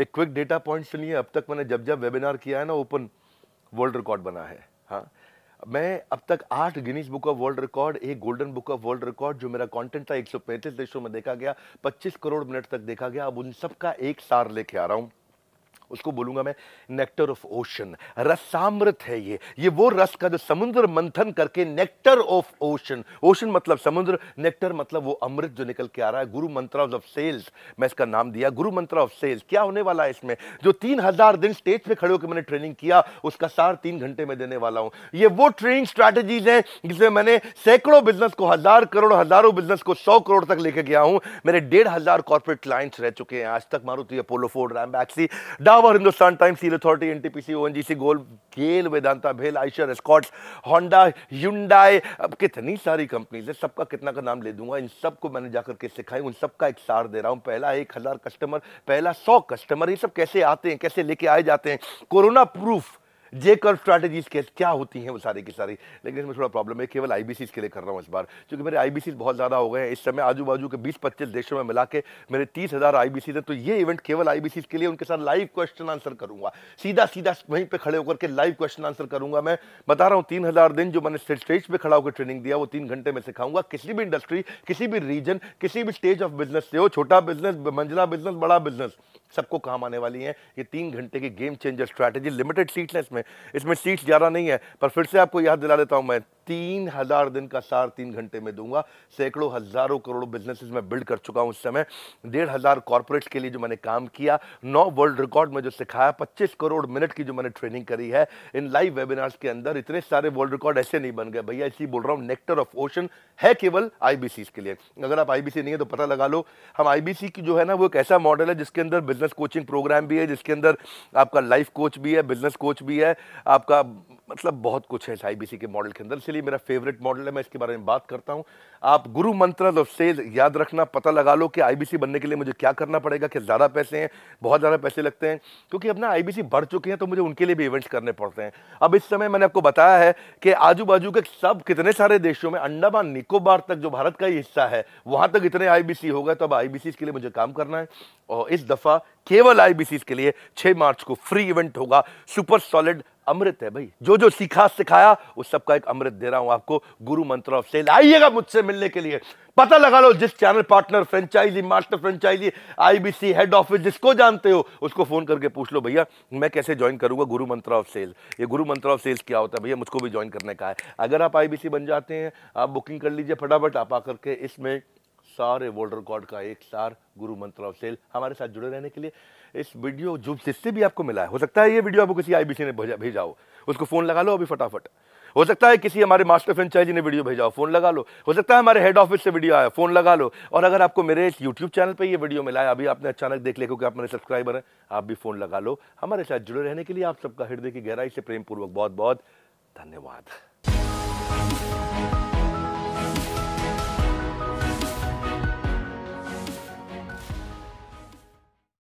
एक quick data point सुनिए अब तक मैंने जब जब वेबिनार किया है ना ओपन वर्ल्ड रिकॉर्ड बना है हाँ मैं अब तक आठ Guinness book of world record एक golden book of world record जो मेरा कंटेंट था एक देशों में देखा गया 25 करोड़ मिनट तक देखा गया अब उन सब का एक सार लेके आ रहा हूँ उसको बोलूंगा मैं नेक्टर ऑफ ओशन रसामृत है ये ये वो रस का जो समुद्र मंथन करके नेक्टर ऑफ ओशन ओशन मतलब समुद्र नेक्टर मतलब वो अमृत जो निकल के आ रहा है गुरु मंत्र ऑफ सेल्स मैं इसका नाम दिया गुरु मंत्र ऑफ सेल्स क्या होने वाला है इसमें जो तीन हजार दिन स्टेज पे खड़े होकर मैंने ट्रेनिंग किया उसका सार तीन घंटे में देने वाला हूं ये वो ट्रेनिंग स्ट्रैटेजीज हैं जिसमें मैंने सैकड़ों बिजनेस को हजार करोड़ हजारों बिजनेस को सौ करोड़ तक लेके गया हूं मेरे डेढ़ हजार कॉर्पोरेट क्लाइंट्स रह चुके हैं आज तक Maruti Apollo Ford Ranbaxy Dow Power, Hindustan Times steel authority NTPC ONGC गोल गेल वेदांता भेल आइशर स्कॉट्स होंडा युंडाई अब कितनी सारी कंपनीज है सबका कितना का नाम ले दूंगा इन सबको मैंने जाकर के सिखाई उन सबका एक सार दे रहा हूँ पहला एक हज़ार कस्टमर पहला सौ कस्टमर ये सब कैसे आते हैं कैसे लेके आए जाते हैं corona proof J curve strategies क्या होती हैं वो सारी की सारी लेकिन इसमें थोड़ा प्रॉब्लम है केवल आई के लिए कर रहा हूँ इस बार क्योंकि मेरे आई बहुत ज़्यादा हो गए हैं इस समय आजू बाजू के बीस पच्चीस देशों में मिला के मेरे तीस हज़ार आई बी तो ये इवेंट केवल आई के लिए उनके साथ लाइव क्वेश्चन आंसर करूँगा सीधा सीधा वहीं पर खड़े होकर के लाइव क्वेश्चन आंसर करूँगा मैं बता रहा हूँ तीन हज़ार दिन जो मैंने स्टेज पर खड़ा होकर ट्रेनिंग दिया वो तीन घंटे में सिखाऊंगा किसी भी इंडस्ट्री किसी भी रीजन किसी भी स्टेज ऑफ बिजनेस से हो छोटा बिजनेस मंजिला बिजनेस बड़ा बिजनेस सबको काम आने वाली है ये तीन घंटे की गेम चेंजर स्ट्रैटेजी लिमिटेड है में में इसमें सीट्स ज़्यादा नहीं है पर फिर से आपको याद दिला देता हूँ मैं तीन हजार दिन का सार तीन घंटे में दूंगा सैकड़ों हजारों करोड़ों बिजनेसेस मैं बिल्ड कर चुका हूँ उस समय डेढ़ हजार कॉरपोरेट के लिए जो मैंने काम किया नौ वर्ल्ड रिकॉर्ड में जो सिखाया पच्चीस करोड़ मिनट की जो मैंने ट्रेनिंग करी है इन लाइव वेबिनार्स के अंदर इतने सारे वर्ल्ड रिकॉर्ड ऐसे नहीं बन गए भैया इसी बोल रहा हूँ नेक्टर ऑफ ओशन है केवल आईबीसी के लिए अगर आप आईबीसी नहीं है तो पता लगा लो हम आईबीसी की जो है ना वो एक ऐसा मॉडल है जिसके अंदर बिजनेस कोचिंग प्रोग्राम भी है जिसके अंदर आपका लाइफ कोच भी है बिजनेस कोच भी है आपका मतलब बहुत कुछ है आईबीसी के मॉडल के अंदर इसलिए मेरा फेवरेट मॉडल है मैं इसके बारे में बात करता हूं आप गुरु मंत्र सेल याद रखना पता लगा लो कि आईबीसी बनने के लिए मुझे क्या करना पड़ेगा कि ज़्यादा पैसे हैं बहुत ज़्यादा पैसे लगते हैं क्योंकि अब ना आईबीसी बढ़ चुके हैं तो मुझे उनके लिए भी इवेंट्स करने पड़ते हैं अब इस समय मैंने आपको बताया है कि आजू बाजू के सब कितने सारे देशों में अंडमान निकोबार तक जो भारत का ही हिस्सा है वहाँ तक इतने आई हो गए तो अब आई के लिए मुझे काम करना है और इस दफ़ा केवल आईबीसी के लिए 6 मार्च को फ्री इवेंट होगा सुपर सॉलिड अमृत है भाई जो जो सीखा सिखाया उस सबका एक अमृत दे रहा हूं आपको गुरु मंत्र ऑफ सेल आइएगा मुझसे मिलने के लिए पता लगा लो जिस channel partner franchisee master franchisee IBC head office जिसको जानते हो उसको फोन करके पूछ लो भैया मैं कैसे ज्वाइन करूंगा गुरु मंत्र ऑफ सेल ये गुरु मंत्र ऑफ सेल्स क्या होता है भैया मुझको भी ज्वाइन करने का है अगर आप आईबीसी बन जाते हैं आप बुकिंग कर लीजिए फटाफट आप आकर के इसमें सारे वर्ल्ड रिकॉर्ड का एक सार गुरु मंत्र ऑफ सेल हमारे साथ जुड़े रहने के लिए इस वीडियो जो जिससे भी आपको मिला है हो सकता है ये वीडियो आपको किसी आईबीसी ने भेजा हो उसको फ़ोन लगा लो अभी फटाफट हो सकता है किसी हमारे मास्टर फ्रेंचाइजी ने वीडियो भेजा हो फ़ोन लगा लो हो सकता है हमारे हेड ऑफिस से वीडियो आया फ़ोन लगा लो और अगर आपको मेरे इस यूट्यूब चैनल पर ये वीडियो मिला है अभी आपने अचानक देख लिया क्योंकि आप मेरे सब्सक्राइबर हैं आप भी फ़ोन लगा लो हमारे साथ जुड़े रहने के लिए आप सबका हृदय की गहराई से प्रेमपूर्वक बहुत बहुत धन्यवाद